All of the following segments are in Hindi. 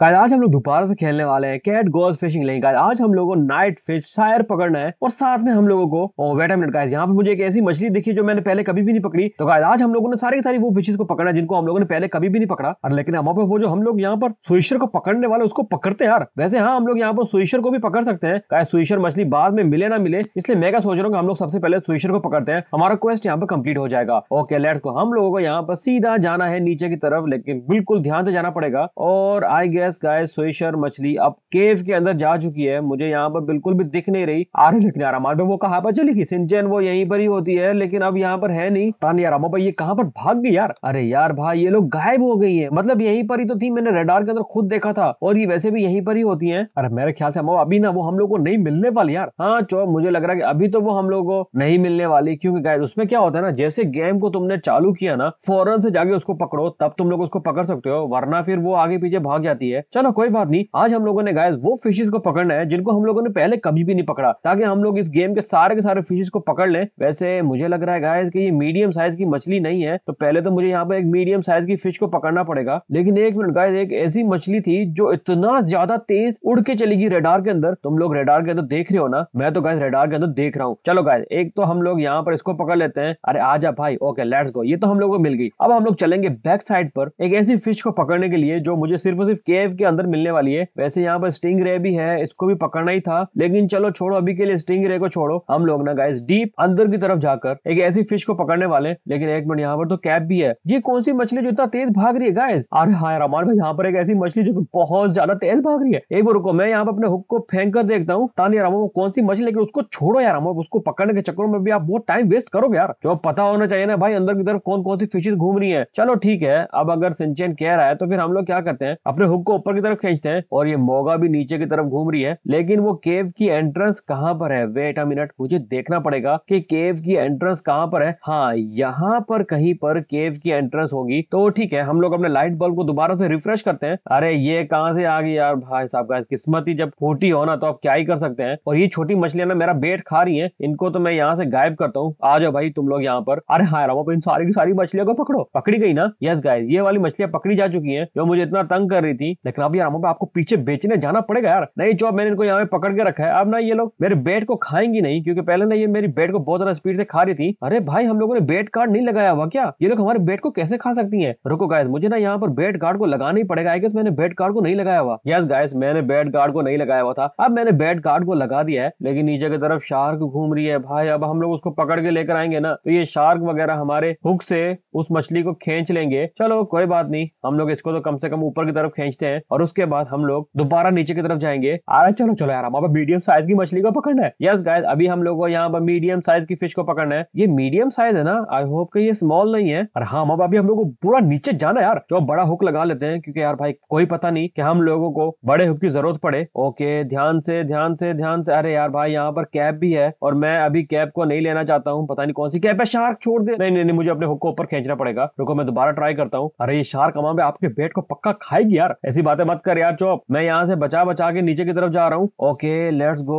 गाइस आज हम लोग दोबारा से खेलने वाले हैं कैट गोज फिशिंग लेंगे गाइस आज हम लोगों को नाइट फिश शायर पकड़ना है और साथ में हम लोगों को और वेट मिनट गाइस यहाँ पे मुझे एक ऐसी मछली दिखी जो मैंने पहले कभी भी नहीं पकड़ी तो गाइस आज हम लोगों ने सारी की सारी वो फिशेस को है जिनको हम लोगों ने पहले कभी भी नहीं पकड़ा और लेकिन हम वो जो हम लोग यहाँ पर सुईशर को पकड़ने वाले उसको पकड़ते हैं यार वैसे हाँ हम लोग यहाँ पर सुईशर को भी पकड़ सकते हैं गाय सुईशर मछली बाद में मिले ना मिले इसलिए मैं क्या सोच रहा हूँ हम लोग सबसे पहले सुईशर को पकड़ते हैं हमारा क्वेस्ट यहाँ पर कंप्लीट हो जाएगा ओके लेट्स को हम लोगों को यहाँ पर सीधा जाना है नीचे की तरफ लेकिन बिल्कुल ध्यान से जाना पड़ेगा और आई गेस यस गाइस सोईशर मछली अब केव के अंदर जा चुकी है मुझे यहाँ पर बिल्कुल भी दिख नहीं रही आरे लिखने आ रहा वो कहा पर चली गई सिंचन वो यहीं पर ही होती है लेकिन अब यहाँ पर है नहीं तान यार बाबा ये कहाँ पर भाग गई यार अरे यार भाई ये लोग गायब हो गई है मतलब यही पर ही तो थी मैंने रेडार के अंदर खुद देखा था और ये वैसे भी यही पर ही होती है अरे मेरे ख्याल से अमा अभी ना वो हम लोग को नहीं मिलने वाली यार हाँ चो मुझे लग रहा है अभी तो वो हम लोग को नहीं मिलने वाली क्योंकि गाय उसमें क्या होता है ना जैसे गेम को तुमने चालू किया ना फौरन से जाके उसको पकड़ो तब तुम लोग उसको पकड़ सकते हो वरना फिर वो आगे पीछे भाग जाती है है चलो कोई बात नहीं आज हम लोगों ने गाय वो फिशेज को पकड़ना है जिनको हम लोगों ने पहले कभी भी नहीं पकड़ा ताकि हम लोग इस गेम के सारे के सारे फिशेज को पकड़ लें वैसे मुझे लग रहा है गाय की ये मीडियम साइज की मछली नहीं है तो पहले तो मुझे यहाँ पर एक मीडियम साइज की फिश को पकड़ना पड़ेगा लेकिन एक मिनट गाय एक ऐसी मछली थी जो इतना ज्यादा तेज उड़ के चलेगी रेडार के अंदर तुम लोग रेडार के अंदर देख रहे हो ना मैं तो गाय रेडार के अंदर देख रहा हूँ चलो गाय एक तो हम लोग यहाँ पर इसको पकड़ लेते हैं अरे आ जा भाई ओके लेट्स गो ये तो हम लोग को मिल गई अब हम लोग चलेंगे बैक साइड पर एक ऐसी फिश को पकड़ने के लिए जो मुझे सिर्फ और सिर्फ के लाइफ के अंदर मिलने वाली है वैसे यहाँ पर स्टिंग रे भी है इसको भी पकड़ना ही था लेकिन चलो छोड़ो अभी के लिए स्टिंग रे को छोड़ो हम लोग ना गाइस डीप अंदर की तरफ जाकर एक ऐसी फिश को पकड़ने वाले लेकिन एक मिनट यहाँ पर तो कैप भी है ये कौन सी मछली जो इतना तेज भाग रही है गाय अरे हाँ रमान भाई यहाँ पर एक ऐसी मछली जो बहुत ज्यादा तेज भाग रही है एक बार रुको मैं यहाँ पर अपने हुक को फेंक कर देखता हूँ तान यार कौन सी मछली लेकिन उसको छोड़ो यार हम उसको पकड़ने के चक्कर में भी आप बहुत टाइम वेस्ट करोगे यार जो पता होना चाहिए ना भाई अंदर की तरफ कौन कौन सी फिशेज घूम रही है चलो ठीक है अब अगर सिंचन कह रहा है तो फिर हम लोग क्या करते हैं अपने हुक को ऊपर की तरफ खींचते हैं और ये मोगा भी नीचे की तरफ घूम रही है लेकिन वो केव की एंट्रेंस कहाँ पर है वेट अ मिनट मुझे देखना पड़ेगा कि केव की एंट्रेंस कहाँ पर है हाँ यहाँ पर कहीं पर केव की एंट्रेंस होगी तो ठीक है हम लोग अपने लाइट बल्ब को दोबारा से रिफ्रेश करते हैं अरे ये कहाँ से आ गई यार भाई साहब का किस्मत ही जब फूटी हो ना तो आप क्या ही कर सकते हैं और ये छोटी मछलियां ना मेरा बेट खा रही है इनको तो मैं यहाँ से गायब करता हूँ आ जाओ भाई तुम लोग यहाँ पर अरे हाँ रामा इन सारी की सारी मछलियों को पकड़ो पकड़ी गई ना यस गाय ये वाली मछलियां पकड़ी जा चुकी है जो मुझे इतना तंग कर रही थी लेकिन अब यार आपको पीछे बेचने जाना पड़ेगा यार नहीं जॉब मैंने इनको यहाँ पे पकड़ के रखा है अब ना ये लोग मेरे बेट को खाएंगी नहीं क्योंकि पहले ना ये मेरी बेट को बहुत ज्यादा स्पीड से खा रही थी अरे भाई हम लोगों ने बेट कार्ड नहीं लगाया हुआ क्या ये लोग हमारे बेट को कैसे खा सकती है रुको गायस मुझे ना यहाँ पर बेट कार्ड को लगाना ही पड़ेगा आई गेस मैंने बेट कार्ड को नहीं लगाया हुआ यस गायस मैंने बेट कार्ड को नहीं लगाया हुआ था अब मैंने बेट कार्ड को लगा दिया है लेकिन नीचे की तरफ शार्क घूम रही है भाई अब हम लोग उसको पकड़ के लेकर आएंगे ना तो ये शार्क वगैरह हमारे हुक से उस मछली को खींच लेंगे चलो कोई बात नहीं हम लोग इसको तो कम से कम ऊपर की तरफ खींचते हैं हैं और उसके बाद हम लोग दोबारा नीचे की तरफ जाएंगे अरे चलो चलो यार हमारा मीडियम साइज की मछली को पकड़ना है यस गाइज अभी हम लोग को यहाँ पर मीडियम साइज की फिश को पकड़ना है ये मीडियम साइज है ना आई होप कि ये स्मॉल नहीं है और हाँ माँ अभी हम लोग को पूरा नीचे जाना यार जो बड़ा हुक लगा लेते हैं क्योंकि यार भाई कोई पता नहीं कि हम लोगों को बड़े हुक की जरूरत पड़े ओके ध्यान से ध्यान से ध्यान से अरे यार भाई यहाँ पर कैप भी है और मैं अभी कैप को नहीं लेना चाहता हूँ पता नहीं कौन सी कैप है शार्क छोड़ दे नहीं नहीं, नहीं मुझे अपने हुक को ऊपर खींचना पड़ेगा रुको मैं दोबारा ट्राई करता हूँ अरे ये शार्क हमारे आपके पेट को पक्का खाएगी यार ऐसी बातें मत कर यार चौप मैं यहाँ से बचा बचा के नीचे की तरफ जा रहा हूँ ओके लेट्स गो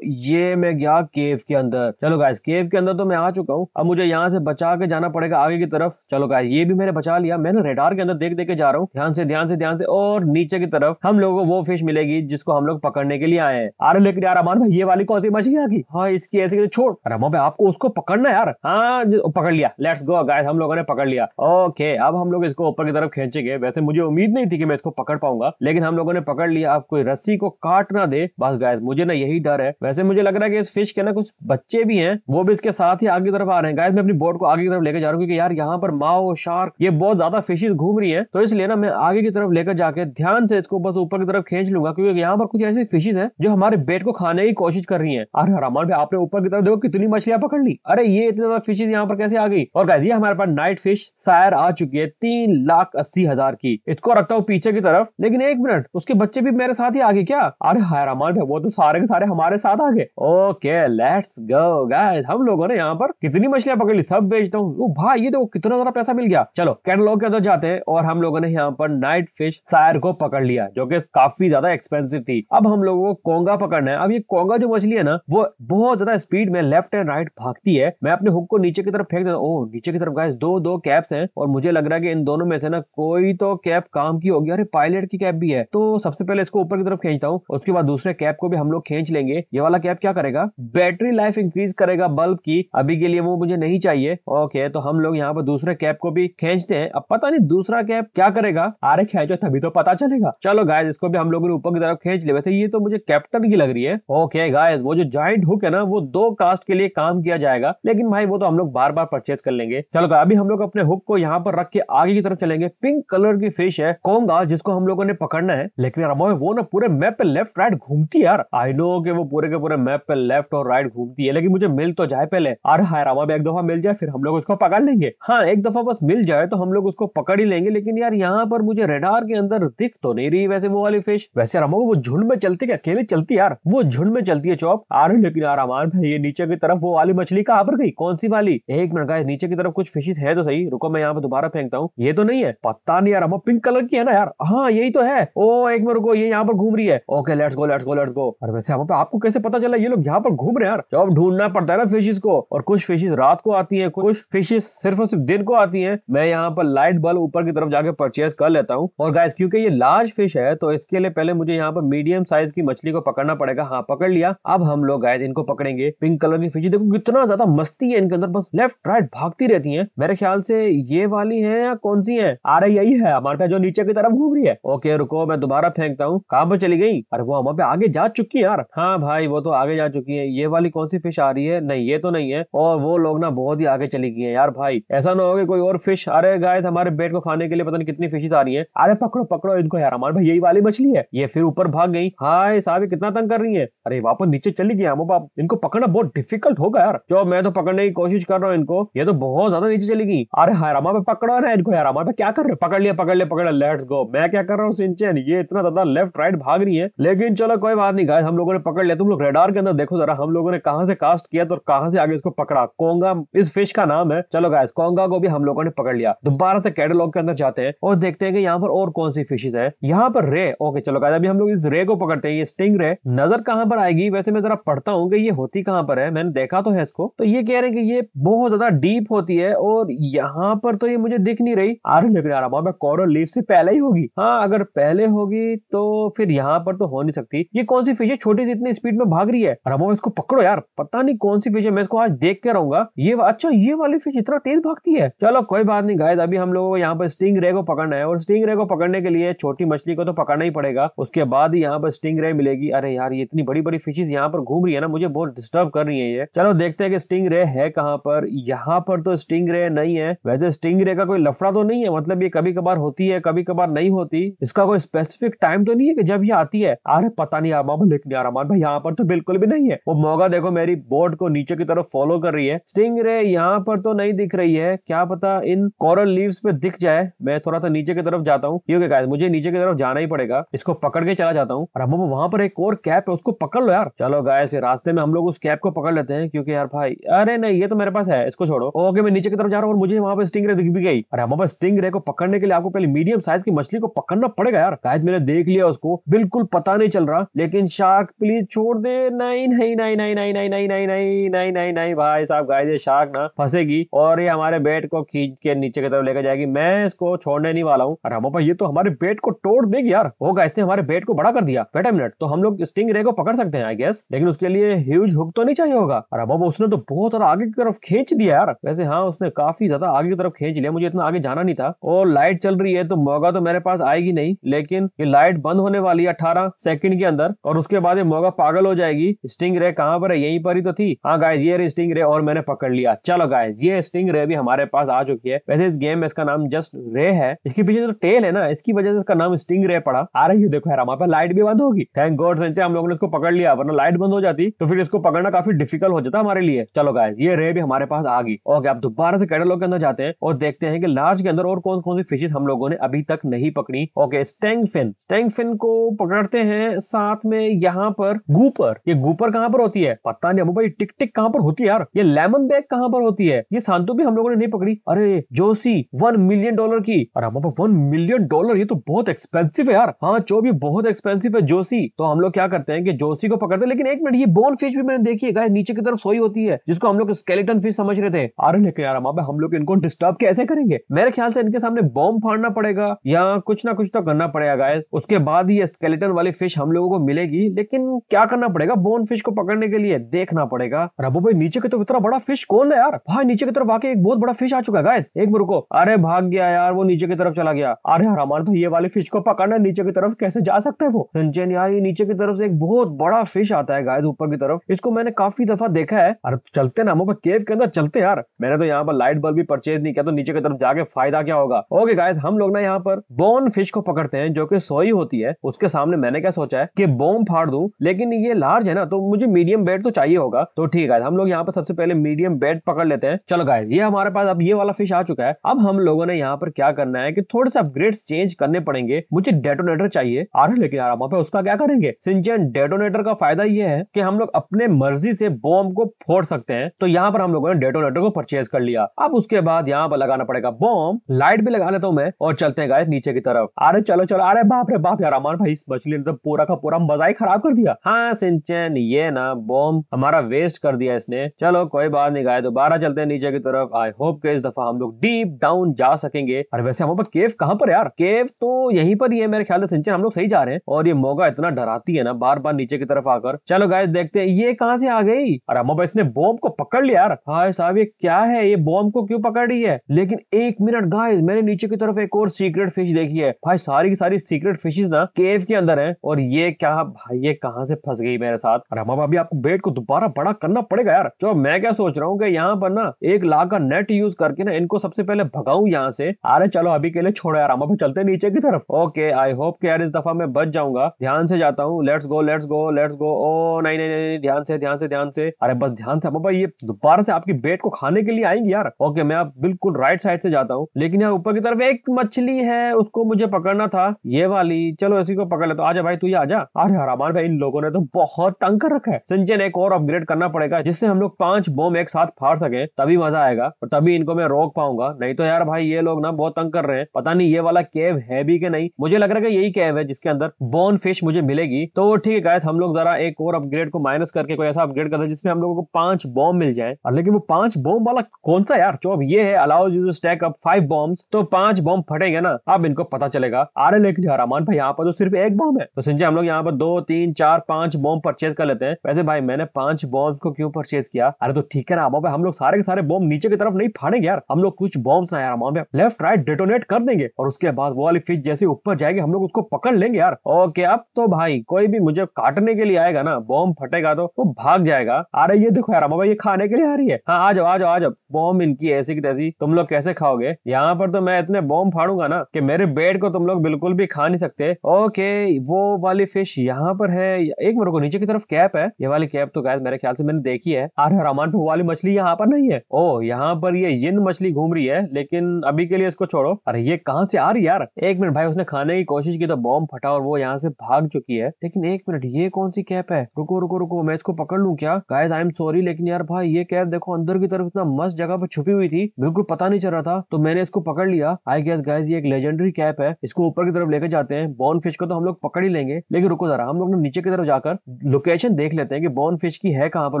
ये मैं गया केव के अंदर चलो गाइस केव के अंदर तो मैं आ चुका हूँ अब मुझे यहाँ से बचा के जाना पड़ेगा आगे की तरफ चलो गाइस ये भी मैंने बचा लिया मैं ना रेडार के अंदर देख देख के जा रहा हूँ ध्यान से ध्यान से ध्यान से और नीचे की तरफ हम लोगों को वो फिश मिलेगी जिसको हम लोग पकड़ने के लिए आए हैं अरे लेकिन यार अमान भाई ये वाली कौन सी मछली आ गई हाँ इसकी ऐसी छोड़ अरे अमान भाई आपको उसको पकड़ना यार हाँ पकड़ लिया लेट्स गो गाय हम लोगों ने पकड़ लिया ओके अब हम लोग इसको ऊपर की तरफ खेचेंगे वैसे मुझे उम्मीद नहीं थी कि मैं इसको पकड़ पाऊंगा करूंगा लेकिन हम लोगों ने पकड़ लिया आप कोई रस्सी को काट ना दे बस गाय मुझे ना यही डर है वैसे मुझे लग रहा है कि इस फिश के ना कुछ बच्चे भी हैं वो भी इसके साथ ही आगे तरफ आ रहे हैं गाय मैं अपनी बोट को आगे की तरफ लेकर जा रहा हूँ क्योंकि यार यहाँ पर माओ शार्क ये बहुत ज्यादा फिशेज घूम रही है तो इसलिए ना मैं आगे की तरफ लेकर जाके ध्यान से इसको बस ऊपर की तरफ खींच लूंगा क्योंकि यहाँ पर कुछ ऐसी फिशेज है जो हमारे बेट को खाने की कोशिश कर रही है अरे हरामान भाई आपने ऊपर की तरफ देखो कितनी मछलियां पकड़ ली अरे ये इतने ज्यादा फिशेज यहाँ पर कैसे आ गई और गाय हमारे पास नाइट फिश सायर आ चुकी है तीन लाख अस्सी हजार की इसको रखता हूँ पीछे की तरफ लेकिन लेकिन एक मिनट उसके बच्चे भी मेरे साथ ही आगे क्या अरे हाय है वो तो सारे के सारे हमारे साथ आगे ओके लेट्स गो गाइस हम लोगों ने यहाँ पर कितनी मछलियां पकड़ ली सब बेचता हूँ भाई ये तो कितना सारा पैसा मिल गया चलो कैटलॉग के अंदर जाते हैं और हम लोगों ने यहाँ पर नाइट फिश सायर को पकड़ लिया जो की काफी ज्यादा एक्सपेंसिव थी अब हम लोगों को कोंगा पकड़ना है अब ये कोंगा जो मछली है ना वो बहुत ज्यादा स्पीड में लेफ्ट एंड राइट भागती है मैं अपने हुक को नीचे की तरफ फेंक देता हूँ नीचे की तरफ गाइस दो दो कैप्स हैं और मुझे लग रहा है कि इन दोनों में से ना कोई तो कैप काम की होगी अरे पायलट की कैप भी है तो सबसे पहले इसको ऊपर की तरफ खींचता हूँ उसके बाद दूसरे कैप को भी हम लोग खींच लेंगे ये वाला कैप क्या करेगा बैटरी लाइफ इंक्रीज करेगा बल्ब की अभी के लिए वो मुझे नहीं चाहिए ओके तो हम लोग यहाँ पर दूसरे कैप को भी खींचते हैं अब पता नहीं दूसरा कैप क्या करेगा अरे खेचो तभी तो पता चलेगा चलो गाय इसको भी हम लोगों ने ऊपर की तरफ खींच लिया वैसे ये तो मुझे कैप्टन की लग रही है ओके गाय वो जो जॉइंट हुक है ना वो दो कास्ट के लिए काम किया जाएगा लेकिन भाई वो तो हम लोग बार बार परचेज कर लेंगे चलो अभी हम लोग अपने हुक को यहाँ पर रख के आगे की तरफ चलेंगे पिंक कलर की फिश है कोंगा जिसको हम लोगों ने उन्हें पकड़ना है लेकिन यार वो ना पूरे मैप पे लेफ्ट राइट घूमती यार आई नो कि वो पूरे के पूरे मैप पे लेफ्ट और राइट घूमती है लेकिन मुझे मिल तो जाए पहले अरे हाय हाँ रामा भी एक दफा मिल जाए फिर हम लोग उसको पकड़ लेंगे हाँ एक दफा बस मिल जाए तो हम लोग उसको पकड़ ही लेंगे लेकिन यार यहाँ पर मुझे रेडार के अंदर दिख तो नहीं रही वैसे वो वाली फिश वैसे रमा वो झुंड में चलती है अकेले चलती यार वो झुंड में चलती है चौप अरे लेकिन यार अमान भाई ये नीचे की तरफ वो वाली मछली कहा पर गई कौन सी वाली एक मिनट गाइस नीचे की तरफ कुछ फिशिस है तो सही रुको मैं यहाँ पे दोबारा फेंकता हूँ ये तो नहीं है पता नहीं यार पिंक कलर की है ना यार हाँ यही तो तो है ओ एक मिनट रुको ये यहाँ पर घूम रही है okay let's go let's go let's go और वैसे आप, आपको कैसे पता चला ये लोग यहाँ पर घूम रहे हैं यार जॉब ढूंढना पड़ता है ना फिशेस को और कुछ फिशेस रात को आती है कुछ फिशेस सिर्फ और सिर्फ दिन को आती है मैं यहाँ पर लाइट बल्ब ऊपर की तरफ जाके परचेज कर लेता हूँ और गाइस क्योंकि ये लार्ज फिश है तो इसके लिए पहले मुझे यहाँ पर मीडियम साइज की मछली को पकड़ना पड़ेगा हाँ पकड़ लिया अब हम लोग गाइस इनको पकड़ेंगे पिंक कलर की फिश देखो कितना ज्यादा मस्ती है इनके अंदर बस लेफ्ट राइट भागती रहती है मेरे ख्याल से ये वाली है या कौन सी है आ रही यही है हमारे पास जो नीचे की तरफ घूम रही है ओके ओके रुको मैं दोबारा फेंकता हूँ कहाँ पर चली गई अरे वो वहाँ पे आगे जा चुकी है यार हाँ भाई वो तो आगे जा चुकी है ये वाली कौन सी फिश आ रही है नहीं ये तो नहीं है और वो लोग ना बहुत ही आगे चली गई है यार भाई ऐसा ना हो कि कोई और फिश अरे गाय हमारे बेट को खाने के लिए पता नहीं कितनी फिशेज आ रही है अरे पकड़ो पकड़ो इनको यार हमारे भाई यही वाली मछली है ये फिर ऊपर भाग गई हाय साहब कितना तंग कर रही है अरे वापस नीचे चली गई हम बाप इनको पकड़ना बहुत डिफिकल्ट होगा यार जो मैं तो पकड़ने की कोशिश कर रहा हूँ इनको ये तो बहुत ज्यादा नीचे चली गई अरे हरामा पे पकड़ो ना इनको यार हमारे क्या कर रहे हो पकड़ लिया पकड़ लिया पकड़ लिया लेट्स गो मैं क्या कर रहा हूँ इंचन ये इतना ज्यादा लेफ्ट राइट भाग रही है लेकिन चलो कोई बात नहीं गाइस हम लोगों ने पकड़ लिया तुम लोग रेडार के अंदर देखो जरा हम लोगों ने कहा से कास्ट किया तो कहा से आगे इसको पकड़ा कोंगा इस फिश का नाम है चलो गाइस कोंगा को भी हम लोगों ने पकड़ लिया दोबारा से कैटलॉग के अंदर जाते हैं और देखते हैं कि यहाँ पर और कौन सी फिशेज है यहाँ पर रे ओके चलो गाइस अभी हम लोग इस रे को पकड़ते हैं ये स्टिंग रे नजर कहाँ पर आएगी वैसे मैं जरा पढ़ता हूँ कि ये होती कहाँ पर है मैंने देखा तो है इसको तो ये कह रहे हैं कि ये बहुत ज्यादा डीप होती है और यहाँ पर तो ये मुझे दिख नहीं रही आर लेकिन आराम मैं कॉरल लीफ से पहले ही होगी हाँ अगर पहले होगी तो फिर यहाँ पर तो हो नहीं सकती ये कौन सी फिश है छोटी सी इतनी स्पीड में भाग रही है और इसको पकड़ो यार पता नहीं कौन सी फिश है मैं इसको आज देख के रहूंगा ये अच्छा ये वाली फिश इतना तेज भागती है चलो कोई बात नहीं गायद अभी हम लोगों को यहाँ पर स्टिंग रे को पकड़ना है और स्टिंग रे को पकड़ने के लिए छोटी मछली को तो पकड़ना ही पड़ेगा उसके बाद ही यहाँ पर स्टिंग रे मिलेगी अरे यार ये इतनी बड़ी बड़ी फिशेज यहाँ पर घूम रही है ना मुझे बहुत डिस्टर्ब कर रही है ये चलो देखते हैं कि स्टिंग रे है कहाँ पर यहाँ पर तो स्टिंग रे नहीं है वैसे स्टिंग रे का कोई लफड़ा तो नहीं है मतलब ये कभी कभार होती है कभी कभार नहीं होती इसका इसका कोई स्पेसिफिक टाइम तो नहीं है कि जब ये आती है अरे पता नहीं आप लिख नहीं आ रहा मान भाई यहाँ पर तो बिल्कुल भी नहीं है वो मोगा देखो मेरी बोर्ड को नीचे की तरफ फॉलो कर रही है स्टिंग रे यहाँ पर तो नहीं दिख रही है क्या पता इन कॉरल लीव्स पे दिख जाए मैं थोड़ा सा नीचे की तरफ जाता हूँ क्योंकि गाइस मुझे नीचे की तरफ जाना ही पड़ेगा इसको पकड़ के चला जाता हूँ और हम वहां पर एक और कैप है उसको पकड़ लो यार चलो गाय रास्ते में हम लोग उस कैप को पकड़ लेते हैं क्योंकि यार भाई अरे नहीं ये तो मेरे पास है इसको छोड़ो ओके मैं नीचे की तरफ जा रहा हूँ और मुझे वहां पर स्टिंग रे दिख भी गई अरे हमारे स्टिंग रे को पकड़ने के लिए आपको पहले मीडियम साइज की मछली को पकड़ना पड़ेगा यार शायद मैंने देख लिया उसको बिल्कुल पता नहीं चल रहा लेकिन शार्क प्लीज छोड़ दे नहीं नहीं नहीं नहीं नहीं नहीं नहीं नहीं नहीं नहीं नहीं नहीं भाई साहब गाय शार्क ना फंसेगी और ये हमारे बेट को खींच के नीचे की तरफ लेकर जाएगी मैं इसको छोड़ने नहीं वाला हूँ अरे हमारा ये तो हमारे बेट को तोड़ देगी यार होगा इसने हमारे बेट को बड़ा कर दिया बेटा मिनट तो हम लोग स्टिंग रे को पकड़ सकते हैं आई गेस लेकिन उसके लिए ह्यूज हुक तो नहीं चाहिए होगा अरे बाबा उसने तो बहुत ज्यादा आगे की तरफ खींच दिया यार वैसे हाँ उसने काफी ज्यादा आगे की तरफ खींच लिया मुझे इतना आगे जाना नहीं था और लाइट चल रही है तो मौका तो मेरे पास आएगी नहीं नहीं लेकिन ये लाइट बंद होने वाली है अठारह सेकंड के अंदर और उसके बाद ये मौका पागल हो जाएगी स्टिंग रे कहां पर है यहीं पर ही तो थी हाँ गाय ये स्टिंग रे और मैंने पकड़ लिया चलो गाय ये स्टिंग रे भी हमारे पास आ चुकी है वैसे इस गेम में इसका नाम जस्ट रे है इसके पीछे जो टेल है ना इसकी वजह से इसका नाम स्टिंग रे पड़ा आ रही है देखो यार हमारे पास लाइट भी बंद होगी थैंक गॉड संचय हम लोगों ने इसको पकड़ लिया वरना लाइट बंद हो जाती तो फिर इसको पकड़ना काफी डिफिकल्ट हो जाता हमारे लिए चलो गाय ये रे भी हमारे पास आ गई ओके आप दोबारा से कैटलॉग के अंदर जाते हैं और देखते हैं कि लार्ज के अंदर और कौन कौन सी फिशेज हम लोगों ने अभी तक नहीं पकड़ी ओके स्टैंग फिन स्टैंग फिन को पकड़ते हैं साथ में यहाँ पर गूपर ये गूपर कहाँ पर होती है पता नहीं अब भाई टिक टिक कहाँ पर होती है यार ये लेमन बैग कहाँ पर होती है ये सांतो भी हम लोगों ने नहीं पकड़ी अरे जोशी वन मिलियन डॉलर की अरे हम वन मिलियन डॉलर ये तो बहुत एक्सपेंसिव है यार हाँ जो भी बहुत एक्सपेंसिव है जोशी तो हम लोग क्या करते हैं कि जोशी को पकड़ते हैं लेकिन एक मिनट ये बोन फिश भी मैंने देखी है नीचे की तरफ सोई होती है जिसको हम लोग स्केलेटन फिश समझ रहे थे अरे लेकिन तो यार हम लोग इनको डिस्टर्ब कैसे करेंगे मेरे ख्याल से इनके सामने बॉम्ब फाड़ना पड़ेगा या कुछ ना कुछ तो करना पड़ेगा गाइस उसके बाद ही स्केलेटन वाली फिश हम लोगों को मिलेगी लेकिन क्या करना पड़ेगा बोन फिश को पकड़ने के लिए देखना पड़ेगा रबो भाई नीचे की तरफ इतना बड़ा फिश कौन है यार भाई नीचे की तरफ आके एक बहुत बड़ा फिश आ चुका है गाइस एक मिनट रुको अरे भाग गया यार वो नीचे की तरफ चला गया अरे हरामान भाई ये वाले फिश को पकड़ना नीचे की तरफ कैसे जा सकते हैं वो संचयन यार ये नीचे की तरफ से एक बहुत बड़ा फिश आता है गाइस ऊपर की तरफ इसको मैंने काफी दफा देखा है अरे तो चलते ना हम केव के अंदर चलते यार मैंने तो यहाँ पर लाइट बल्ब भी परचेज नहीं किया तो नीचे की तरफ जाके फायदा क्या होगा ओके गाइस हम लोग ना यहाँ पर बोन फिश को पकड़ करते हैं जो कि सोई होती है उसके सामने मैंने क्या सोचा है कि बॉम्ब फाड़ दूं लेकिन ये लार्ज है ना तो मुझे मीडियम बेड तो चाहिए होगा तो ठीक है हम लोग यहाँ पर सबसे पहले मीडियम बेड पकड़ लेते हैं चलो गाय ये हमारे पास अब ये वाला फिश आ चुका है अब हम लोगों ने यहाँ पर क्या करना है की थोड़े से अपग्रेड चेंज करने पड़ेंगे मुझे डेटोनेटर चाहिए आ अरे लेकिन आराम पे उसका क्या करेंगे सिंचन डेटोनेटर का फायदा यह है कि हम लोग अपने मर्जी से बॉम्ब को फोड़ सकते हैं तो यहाँ पर हम लोगों ने डेटोनेटर को परचेज कर लिया अब उसके बाद यहाँ पर लगाना पड़ेगा बॉम्ब लाइट भी लगा लेता हूँ मैं और चलते हैं गाय नीचे की तरफ आ रहे चलो चलो अरे बाप रे बाप यार अमान भाई इस मछली ने तो पूरा का पूरा मजा ही खराब कर दिया हाँ सिंचन ये ना बॉम्ब हमारा वेस्ट कर दिया इसने चलो कोई बात नहीं गाय दोबारा चलते हैं नीचे की तरफ आई होप के इस दफा हम लोग डीप डाउन जा सकेंगे अरे वैसे हमारे केव कहाँ पर यार केव तो यही पर ही है मेरे ख्याल से सिंचन हम लोग सही जा रहे हैं और ये मोगा इतना डराती है ना बार बार नीचे की तरफ आकर चलो गाय देखते हैं ये कहाँ से आ गई अरे अम्मा इसने बॉम्ब को पकड़ लिया यार हाँ साहब ये क्या है ये बॉम्ब को क्यों पकड़ रही है लेकिन एक मिनट गाय मैंने नीचे की तरफ एक और सीक्रेट फिश देखी है भाई साहब सारी की सारी सीक्रेट फिशेज ना केव के अंदर है और ये क्या भाई ये कहाँ से फंस गई मेरे साथ अरे हम अभी आपको बेट को दोबारा बड़ा करना पड़ेगा यार जो मैं क्या सोच रहा हूँ कि यहाँ पर ना एक लाख का नेट यूज करके ना इनको सबसे पहले भगाऊ यहाँ से अरे चलो अभी के लिए छोड़ो यार हम पे चलते नीचे की तरफ ओके आई होप के यार इस दफा मैं बच जाऊंगा ध्यान से जाता हूँ let's go let's go let's go ओ नहीं नहीं नहीं ध्यान से ध्यान से ध्यान से अरे बस ध्यान से अम्मा ये दोबारा से आपकी बेट को खाने के लिए आएंगी यार ओके मैं आप बिल्कुल राइट साइड से जाता हूँ लेकिन यहाँ ऊपर की तरफ एक मछली है उसको मुझे पकड़ना था ये वाली चलो इसी को पकड़ ले तो आजा भाई तू ये आजा अरे हरामान भाई इन लोगों ने तो बहुत तंग कर रखा है सिंचन एक और अपग्रेड करना पड़ेगा जिससे हम लोग पांच बॉम्ब एक साथ फाड़ सके तभी मजा आएगा और तभी इनको मैं रोक पाऊंगा नहीं तो यार भाई ये लोग ना बहुत तंग कर रहे हैं पता नहीं ये वाला केव है भी के नहीं मुझे लग रहा है यही केव है जिसके अंदर बोन फिश मुझे मिलेगी तो ठीक है हम लोग जरा एक और अपग्रेड को माइनस करके कोई ऐसा अपग्रेड करते जिसमें हम लोगों को पांच बॉम्ब मिल जाए लेकिन वो पांच बॉम्ब वाला कौन सा यार चौब ये है allow you to stack up five bomb तो पांच बॉम्ब फटेंगे ना अब इनको पता चलेगा आर एल लिखा रमान भाई यहाँ पर तो सिर्फ एक बॉम्ब है तो संजय हम लोग यहाँ पर दो तीन चार पांच बॉम्ब परचेज कर लेते हैं वैसे भाई मैंने पांच बॉम्ब को क्यों परचेज किया अरे तो ठीक है ना भाई हम लोग सारे के सारे बॉम्ब नीचे की तरफ नहीं फाड़ेंगे यार हम लोग कुछ बॉम्ब ना यार अमाउंट लेफ्ट राइट डेटोनेट कर देंगे और उसके बाद वो वाली फिश जैसे ऊपर जाएगी हम लोग उसको पकड़ लेंगे यार ओके अब तो भाई कोई भी मुझे काटने के लिए आएगा ना बॉम्ब फटेगा तो वो भाग जाएगा अरे ये देखो यार भाई ये खाने के लिए आ रही है हाँ आ जाओ आ जाओ आ जाओ बॉम्ब इनकी ऐसी की तैसी तुम लोग कैसे खाओगे यहाँ पर तो मैं इतने बॉम्ब फाड़ूंगा ना कि मेरे बेड को तुम लोग बिल्कुल भी खा नहीं सकते ओके वो वाली फिश यहाँ पर है एक मेरे को नीचे की तरफ कैप है ये वाली कैप तो गाय मेरे ख्याल से मैंने देखी है आर रहमान पे वाली मछली यहाँ पर नहीं है ओ यहाँ पर ये यिन मछली घूम रही है लेकिन अभी के लिए इसको छोड़ो अरे ये कहाँ से आ रही यार एक मिनट भाई उसने खाने की कोशिश की तो बॉम्ब फटा और वो यहाँ से भाग चुकी है लेकिन एक मिनट ये कौन सी कैप है रुको रुको रुको मैं इसको पकड़ लू क्या गाय आई एम सॉरी लेकिन यार भाई ये कैप देखो अंदर की तरफ इतना मस्त जगह पर छुपी हुई थी बिल्कुल पता नहीं चल रहा था तो मैंने इसको पकड़ लिया आई गैस गाइज ये एक लेजेंडरी कैप है इसको ऊपर की तरफ लेकर जाते हैं बॉन फिश को तो हम लोग पकड़ ही लेंगे लेकिन रुको जरा हम लोग नीचे की तरफ जाकर लोकेशन देख लेते हैं कि बॉन फिश की है कहाँ पर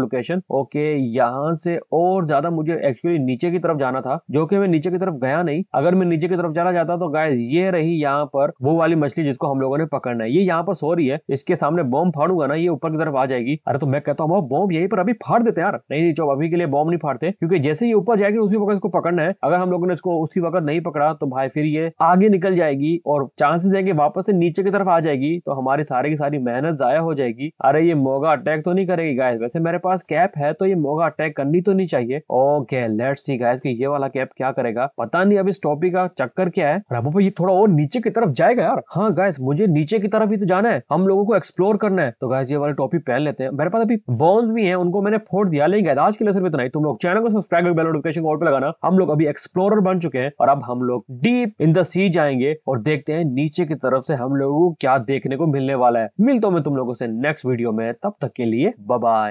लोकेशन ओके यहाँ से और ज्यादा मुझे एक्चुअली नीचे की तरफ जाना था जो कि मैं नीचे की तरफ गया नहीं अगर मैं नीचे की तरफ जाना जाता तो गाय ये रही यहाँ पर वो वाली मछली जिसको हम लोगों ने पकड़ना है ये यहाँ पर सो रही है इसके सामने बॉम्ब फाड़ूंगा ना ये ऊपर की तरफ आ जाएगी अरे तो मैं कहता हूँ बॉम्ब यही पर अभी फाड़ देते यार नहीं नहीं अभी के लिए बॉम्ब नहीं फाड़ते क्योंकि जैसे ही ऊपर जाएगी उसी वक्त इसको पकड़ना है अगर हम लोगों ने इसको उसी वक्त नहीं पकड़ा तो भाई फिर ये आगे निकल जाएगी और और चांसेस है कि वापस से नीचे की तरफ आ जाएगी तो हमारी सारी की सारी मेहनत जाया हो जाएगी अरे ये मोगा अटैक तो नहीं करेगी गाइस वैसे मेरे पास कैप है तो ये मोगा अटैक करनी तो नहीं चाहिए ओके लेट सी गाइस कि ये वाला कैप क्या करेगा पता नहीं अब इस टॉपिक का चक्कर क्या है रबो ये थोड़ा और नीचे की तरफ जाएगा यार हाँ गाइस मुझे नीचे की तरफ ही तो जाना है हम लोगों को एक्सप्लोर करना है तो गाइस ये वाले टॉपिक पहन लेते हैं मेरे पास अभी बॉन्स भी है उनको मैंने फोड़ दिया लेकिन आज के लिए सिर्फ इतना ही तुम लोग चैनल को सब्सक्राइब कर बेल नोटिफिकेशन को लगाना हम लोग अभी एक्सप्लोरर बन चुके हैं और अब हम लोग डीप इन द सी जाएंगे और देखते देखते हैं नीचे की तरफ से हम लोगों को क्या देखने को मिलने वाला है मिलता हूं मैं तुम लोगों से नेक्स्ट वीडियो में तब तक के लिए बाय